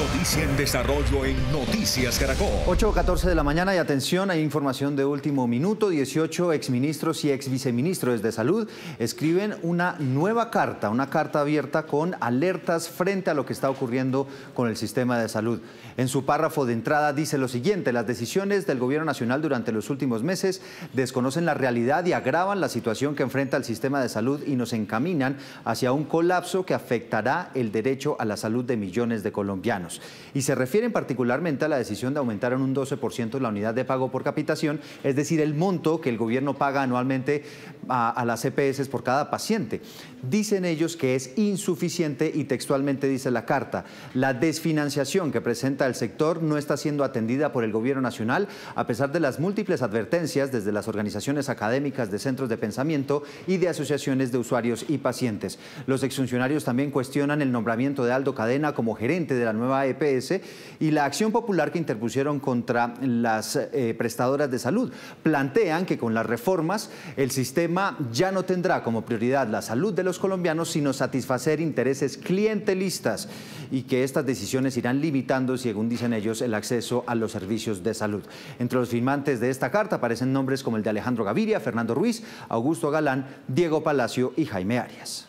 Noticia en desarrollo en Noticias Caracol. 8.14 de la mañana y atención, hay información de último minuto. 18 exministros y exviceministros de salud escriben una nueva carta, una carta abierta con alertas frente a lo que está ocurriendo con el sistema de salud. En su párrafo de entrada dice lo siguiente, las decisiones del gobierno nacional durante los últimos meses desconocen la realidad y agravan la situación que enfrenta el sistema de salud y nos encaminan hacia un colapso que afectará el derecho a la salud de millones de colombianos y se refieren particularmente a la decisión de aumentar en un 12% la unidad de pago por capitación, es decir, el monto que el gobierno paga anualmente a, las EPS por cada paciente. Dicen ellos que es insuficiente y textualmente dice la carta, la desfinanciación que presenta el sector no está siendo atendida por el gobierno nacional a pesar de las múltiples advertencias desde las organizaciones académicas de centros de pensamiento y de asociaciones de usuarios y pacientes. Los exfuncionarios también cuestionan el nombramiento de Aldo Cadena como gerente de la nueva EPS y la acción popular que interpusieron contra las eh, prestadoras de salud. Plantean que con las reformas el sistema ya no tendrá como prioridad la salud de los colombianos, sino satisfacer intereses clientelistas y que estas decisiones irán limitando, según dicen ellos, el acceso a los servicios de salud. Entre los firmantes de esta carta aparecen nombres como el de Alejandro Gaviria, Fernando Ruiz, Augusto Galán, Diego Palacio y Jaime Arias.